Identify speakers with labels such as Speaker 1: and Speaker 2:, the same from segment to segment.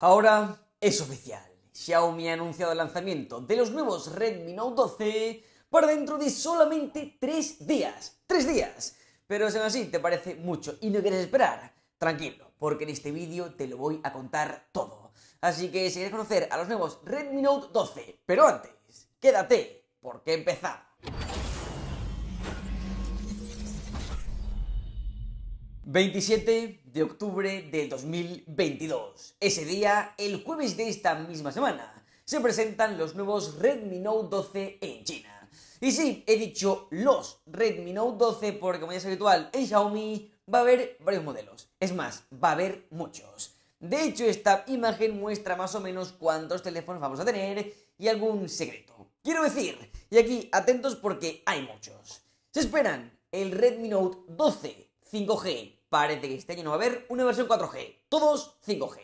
Speaker 1: Ahora es oficial. Xiaomi ha anunciado el lanzamiento de los nuevos Redmi Note 12 para dentro de solamente 3 días. ¡Tres días! Pero si aún así te parece mucho y no quieres esperar, tranquilo, porque en este vídeo te lo voy a contar todo. Así que si quieres conocer a los nuevos Redmi Note 12, pero antes, quédate, porque empezamos. 27 de octubre del 2022. Ese día, el jueves de esta misma semana, se presentan los nuevos Redmi Note 12 en China. Y sí, he dicho los Redmi Note 12 porque como ya es habitual en Xiaomi va a haber varios modelos. Es más, va a haber muchos. De hecho, esta imagen muestra más o menos cuántos teléfonos vamos a tener y algún secreto. Quiero decir, y aquí atentos porque hay muchos. Se esperan el Redmi Note 12 5G parece que este año no va a haber una versión 4G, todos 5G.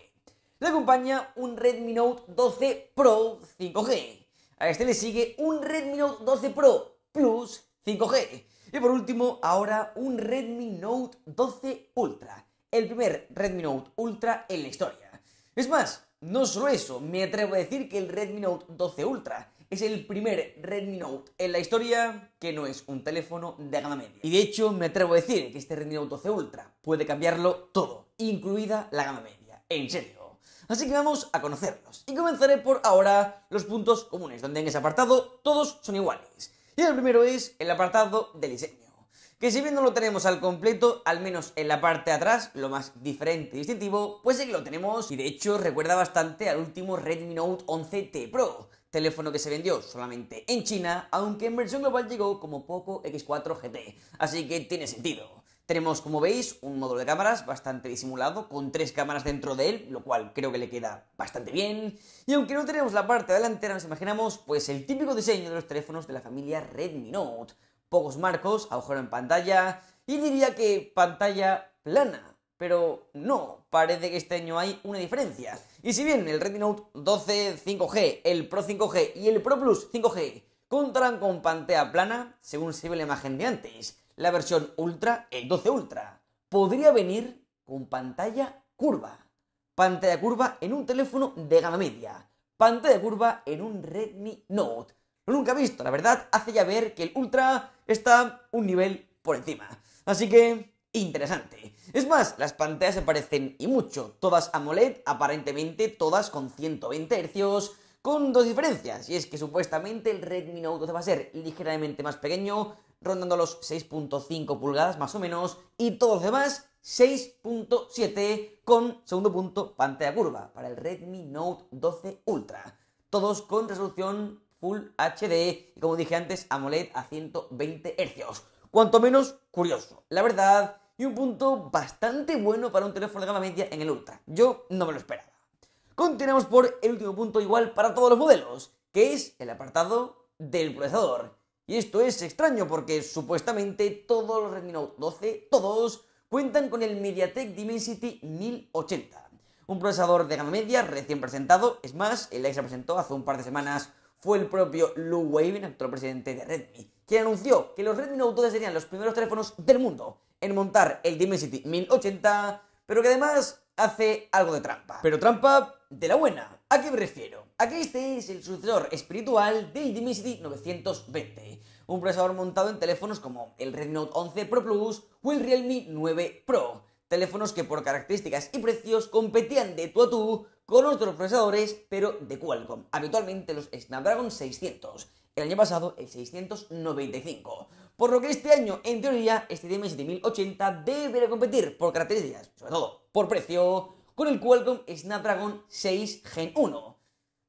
Speaker 1: Le acompaña un Redmi Note 12 Pro 5G. A este le sigue un Redmi Note 12 Pro Plus 5G. Y por último, ahora un Redmi Note 12 Ultra. El primer Redmi Note Ultra en la historia. Es más, no solo eso, me atrevo a decir que el Redmi Note 12 Ultra es el primer Redmi Note en la historia que no es un teléfono de gama media. Y de hecho me atrevo a decir que este Redmi Note 12 Ultra puede cambiarlo todo, incluida la gama media. En serio. Así que vamos a conocerlos. Y comenzaré por ahora los puntos comunes, donde en ese apartado todos son iguales. Y el primero es el apartado de diseño. Que si bien no lo tenemos al completo, al menos en la parte de atrás, lo más diferente y distintivo, pues sí que lo tenemos y de hecho recuerda bastante al último Redmi Note 11T Pro, teléfono que se vendió solamente en China, aunque en versión global llegó como poco X4 GT, así que tiene sentido. Tenemos, como veis, un módulo de cámaras bastante disimulado, con tres cámaras dentro de él, lo cual creo que le queda bastante bien. Y aunque no tenemos la parte delantera, nos imaginamos pues el típico diseño de los teléfonos de la familia Redmi Note. Pocos marcos, agujero en pantalla y diría que pantalla plana, pero no, parece que este año hay una diferencia. Y si bien el Redmi Note 12 5G, el Pro 5G y el Pro Plus 5G contarán con pantalla plana, según se ve la imagen de antes, la versión Ultra, el 12 Ultra, podría venir con pantalla curva. Pantalla curva en un teléfono de gama media. Pantalla curva en un Redmi Note. Lo nunca visto, la verdad, hace ya ver que el Ultra está un nivel por encima. Así que interesante. Es más, las pantallas se parecen y mucho, todas AMOLED, aparentemente todas con 120 Hz, con dos diferencias, y es que supuestamente el Redmi Note 12 va a ser ligeramente más pequeño, rondando los 6.5 pulgadas más o menos, y todos los demás 6.7 con segundo punto pantalla curva para el Redmi Note 12 Ultra. Todos con resolución Full HD y como dije antes AMOLED a 120 Hz. Cuanto menos curioso. La verdad y un punto bastante bueno para un teléfono de gama media en el Ultra. Yo no me lo esperaba. Continuamos por el último punto igual para todos los modelos, que es el apartado del procesador. Y esto es extraño porque supuestamente todos los Redmi Note 12, todos, cuentan con el MediaTek Dimensity 1080. Un procesador de gama media recién presentado, es más, el que se presentó hace un par de semanas fue el propio Lou Wavin, actual presidente de Redmi, quien anunció que los Redmi Note 12 serían los primeros teléfonos del mundo en montar el Dimensity 1080, pero que además hace algo de trampa. Pero trampa de la buena. ¿A qué me refiero? A que este es el sucesor espiritual del Dimensity 920, un procesador montado en teléfonos como el Redmi Note 11 Pro Plus o el Realme 9 Pro, teléfonos que por características y precios competían de tú a tú con otros procesadores, pero de Qualcomm, habitualmente los Snapdragon 600 el año pasado el 695. Por lo que este año, en teoría, este DM7080 debe competir por características, sobre todo por precio, con el Qualcomm Snapdragon 6 Gen 1.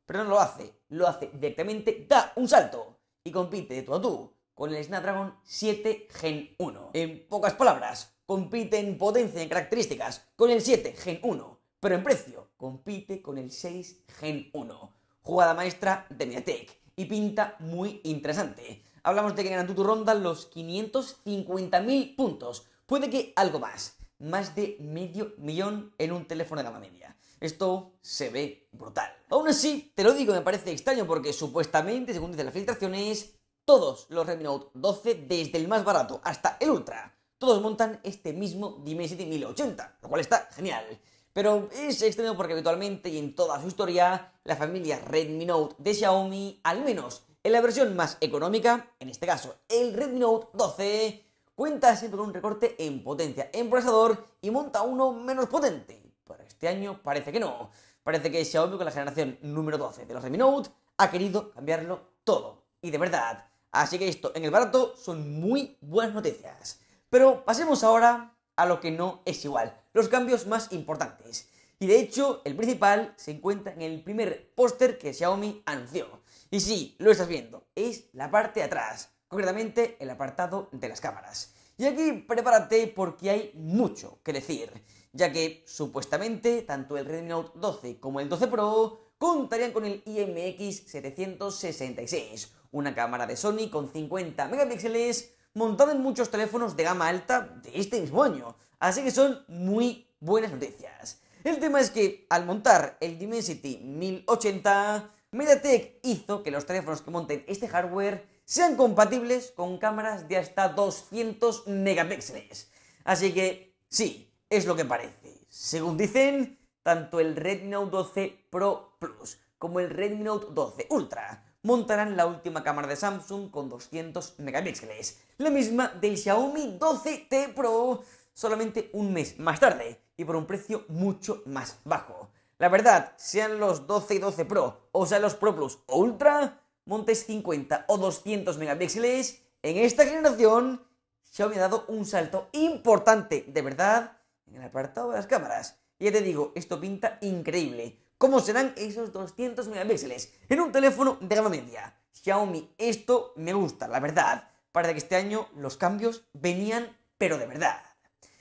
Speaker 1: Pero no lo hace, lo hace directamente, da un salto y compite de tú a tú con el Snapdragon 7 Gen 1. En pocas palabras, compite en potencia y en características con el 7 Gen 1, pero en precio compite con el 6 Gen 1. Jugada maestra de MediaTek y pinta muy interesante. ¿eh? Hablamos de que tu ronda los 550.000 puntos, puede que algo más, más de medio millón en un teléfono de gama media. Esto se ve brutal. Aún así, te lo digo, me parece extraño porque supuestamente, según dicen las filtraciones, todos los Redmi Note 12, desde el más barato hasta el Ultra, todos montan este mismo Dimensity 1080, lo cual está genial. Pero es extraño porque habitualmente y en toda su historia, la familia Redmi Note de Xiaomi, al menos en la versión más económica, en este caso el Redmi Note 12, cuenta siempre con un recorte en potencia en procesador y monta uno menos potente. Pero este año parece que no. Parece que Xiaomi con la generación número 12 de los Redmi Note ha querido cambiarlo todo. Y de verdad. Así que esto en el barato son muy buenas noticias. Pero pasemos ahora a lo que no es igual. Los cambios más importantes. Y de hecho, el principal se encuentra en el primer póster que Xiaomi anunció. Y sí, lo estás viendo, es la parte de atrás, concretamente el apartado de las cámaras. Y aquí prepárate porque hay mucho que decir, ya que supuestamente tanto el Redmi Note 12 como el 12 Pro contarían con el IMX766, una cámara de Sony con 50 megapíxeles, montado en muchos teléfonos de gama alta de este mismo año. Así que son muy buenas noticias. El tema es que al montar el Dimensity 1080, MediaTek hizo que los teléfonos que monten este hardware sean compatibles con cámaras de hasta 200 megapíxeles. Así que sí, es lo que parece. Según dicen, tanto el Redmi Note 12 Pro Plus como el Redmi Note 12 Ultra montarán la última cámara de Samsung con 200 megapíxeles, la misma del Xiaomi 12T Pro solamente un mes más tarde y por un precio mucho más bajo. La verdad, sean los 12 y 12 Pro, o sean los Pro Plus o Ultra, montes 50 o 200 megapíxeles, en esta generación Xiaomi ha dado un salto importante, de verdad, en el apartado de las cámaras. Y ya te digo, esto pinta increíble. ¿Cómo serán esos 200 megapíxeles en un teléfono de gama media? Xiaomi, esto me gusta, la verdad. Parece que este año los cambios venían, pero de verdad.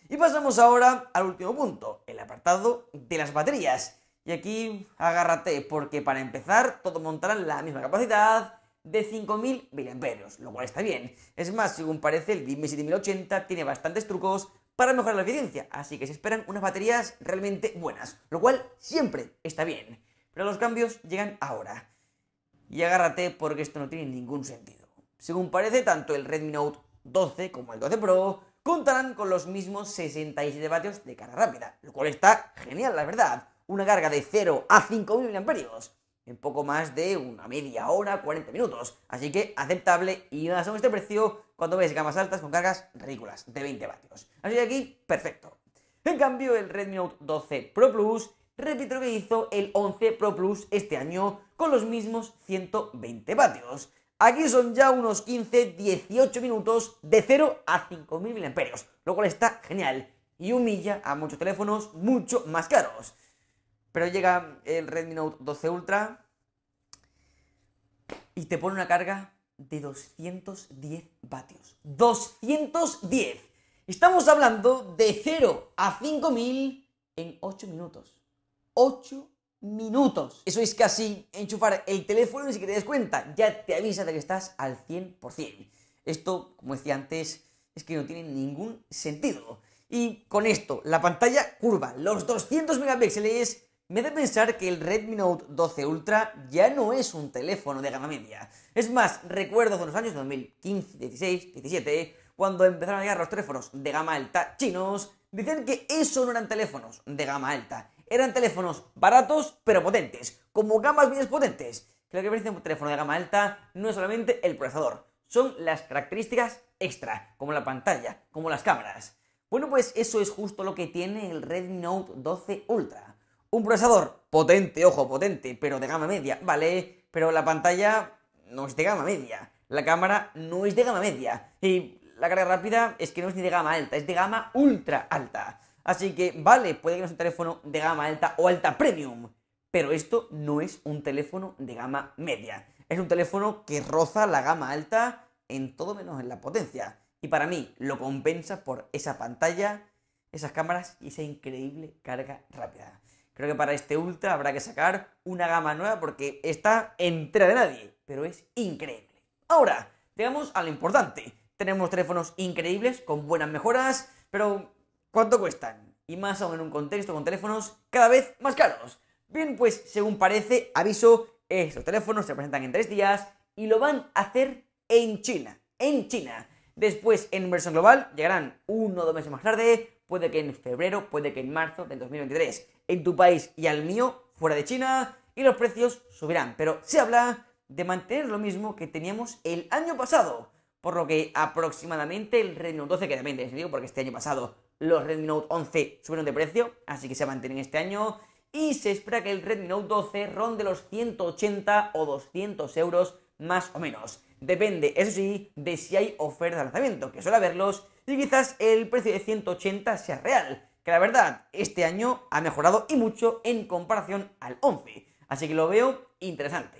Speaker 1: Y pasamos ahora al último punto, el apartado de las baterías. Y aquí agárrate, porque para empezar todos montarán la misma capacidad de 5.000 mAh, lo cual está bien. Es más, según parece, el Dimensity 1080 tiene bastantes trucos para mejorar la eficiencia, así que se esperan unas baterías realmente buenas, lo cual siempre está bien. Pero los cambios llegan ahora. Y agárrate porque esto no tiene ningún sentido. Según parece, tanto el Redmi Note 12 como el 12 Pro contarán con los mismos 67 vatios de carga rápida, lo cual está genial, la verdad. Una carga de 0 a 5000 amperios en poco más de una media hora, 40 minutos. Así que aceptable y nada, a este precio cuando veis gamas altas con cargas ridículas de 20 vatios. Así que aquí, perfecto. En cambio, el Redmi Note 12 Pro Plus repito lo que hizo el 11 Pro Plus este año con los mismos 120 vatios. Aquí son ya unos 15-18 minutos de 0 a 5.000 mAh, lo cual está genial y humilla a muchos teléfonos mucho más caros. Pero llega el Redmi Note 12 Ultra y te pone una carga de 210 vatios. 210. Estamos hablando de 0 a 5000 en 8 minutos. 8 minutos. Eso es casi enchufar el teléfono y si te des cuenta, ya te avisa de que estás al 100%. Esto, como decía antes, es que no tiene ningún sentido. Y con esto, la pantalla curva, los 200 megapíxeles me hace pensar que el Redmi Note 12 Ultra ya no es un teléfono de gama media. Es más, recuerdo en los años 2015, 16, 2017 cuando empezaron a llegar los teléfonos de gama alta chinos, Decir que eso no eran teléfonos de gama alta. Eran teléfonos baratos pero potentes, como gamas bien potentes. Que lo que parece un teléfono de gama alta no es solamente el procesador, son las características extra, como la pantalla, como las cámaras. Bueno, pues eso es justo lo que tiene el Redmi Note 12 Ultra. Un procesador potente, ojo, potente, pero de gama media, ¿vale? Pero la pantalla no es de gama media. La cámara no es de gama media. Y la carga rápida es que no es ni de gama alta, es de gama ultra alta. Así que, vale, puede que no sea un teléfono de gama alta o alta premium, pero esto no es un teléfono de gama media. Es un teléfono que roza la gama alta en todo menos en la potencia. Y para mí lo compensa por esa pantalla, esas cámaras y esa increíble carga rápida. Creo que para este Ultra habrá que sacar una gama nueva porque está entera de nadie, pero es increíble. Ahora, llegamos a lo importante. Tenemos teléfonos increíbles, con buenas mejoras, pero ¿cuánto cuestan? Y más aún en un contexto con teléfonos cada vez más caros. Bien, pues según parece, aviso, estos teléfonos se presentan en tres días y lo van a hacer en China. En China. Después, en versión global, llegarán uno o dos meses más tarde, puede que en febrero, puede que en marzo del 2023 en tu país y al mío fuera de China y los precios subirán. Pero se habla de mantener lo mismo que teníamos el año pasado. Por lo que aproximadamente el Redmi Note 12, que también digo porque este año pasado los Redmi Note 11 subieron de precio, así que se mantienen este año. Y se espera que el Redmi Note 12 ronde los 180 o 200 euros más o menos. Depende, eso sí, de si hay oferta de lanzamiento, que suele haberlos, y quizás el precio de 180 sea real que la verdad este año ha mejorado y mucho en comparación al 11, así que lo veo interesante.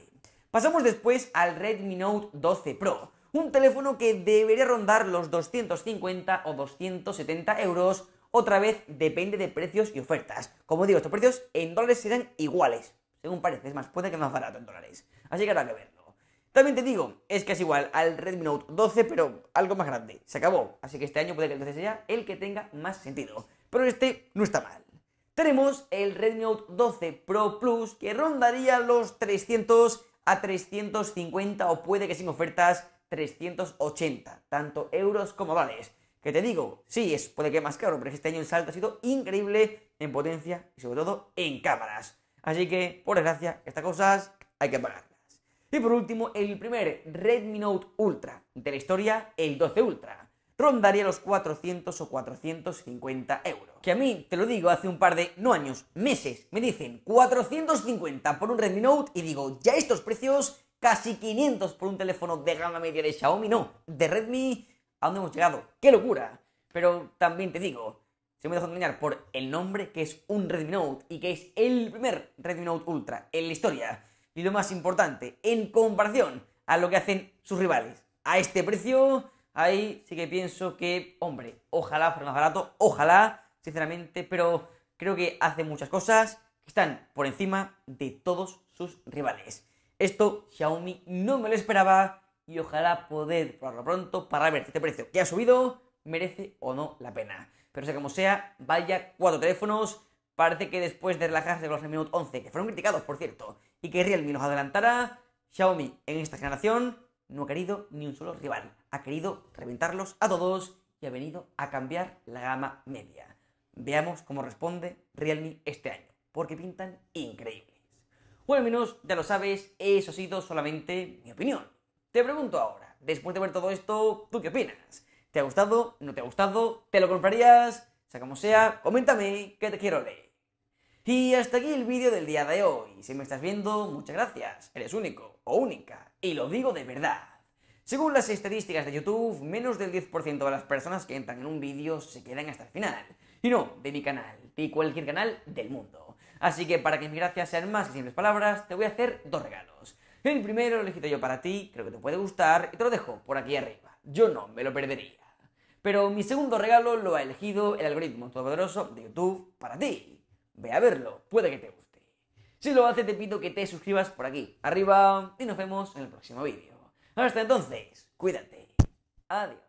Speaker 1: Pasamos después al Redmi Note 12 Pro, un teléfono que debería rondar los 250 o 270 euros, otra vez depende de precios y ofertas. Como digo, estos precios en dólares serán iguales, según parece, es más, puede que más barato en dólares, así que habrá que ver. También te digo, es que es igual al Redmi Note 12, pero algo más grande. Se acabó, así que este año puede que el 12 sea el que tenga más sentido. Pero este no está mal. Tenemos el Redmi Note 12 Pro Plus que rondaría los 300 a 350 o puede que sin ofertas 380, tanto euros como vales. Que te digo, sí, es, puede que más caro, pero este año el salto ha sido increíble en potencia y sobre todo en cámaras. Así que, por desgracia, estas cosas hay que pagar. Y por último, el primer Redmi Note Ultra de la historia, el 12 Ultra. Rondaría los 400 o 450 euros. Que a mí, te lo digo, hace un par de, no años, meses, me dicen 450 por un Redmi Note y digo, ya estos precios, casi 500 por un teléfono de gama media de Xiaomi, no, de Redmi, ¿a dónde hemos llegado? ¡Qué locura! Pero también te digo, se me dejo engañar por el nombre, que es un Redmi Note y que es el primer Redmi Note Ultra en la historia y lo más importante, en comparación a lo que hacen sus rivales. A este precio, ahí sí que pienso que, hombre, ojalá fuera más barato, ojalá, sinceramente, pero creo que hace muchas cosas que están por encima de todos sus rivales. Esto Xiaomi no me lo esperaba y ojalá poder probarlo pronto para ver si este precio que ha subido merece o no la pena. Pero sea como sea, vaya cuatro teléfonos Parece que después de relajarse con los Redmi Note 11, que fueron criticados, por cierto, y que Realme nos adelantara, Xiaomi en esta generación no ha querido ni un solo rival. Ha querido reventarlos a todos y ha venido a cambiar la gama media. Veamos cómo responde Realme este año, porque pintan increíbles. Bueno menos, ya lo sabes, eso ha sido solamente mi opinión. Te pregunto ahora, después de ver todo esto, ¿tú qué opinas? ¿Te ha gustado? ¿No te ha gustado? ¿Te lo comprarías? Sea como sea, coméntame que te quiero leer. Y hasta aquí el vídeo del día de hoy. Si me estás viendo, muchas gracias. Eres único o única. Y lo digo de verdad. Según las estadísticas de YouTube, menos del 10% de las personas que entran en un vídeo se quedan hasta el final. Y no de mi canal, y cualquier canal del mundo. Así que para que mis gracias sean más que simples palabras, te voy a hacer dos regalos. El primero lo he elegido yo para ti, creo que te puede gustar, y te lo dejo por aquí arriba. Yo no me lo perdería. Pero mi segundo regalo lo ha elegido el algoritmo todopoderoso de YouTube para ti. Ve a verlo, puede que te guste. Si lo hace, te pido que te suscribas por aquí, arriba, y nos vemos en el próximo vídeo. Hasta entonces, cuídate. Adiós.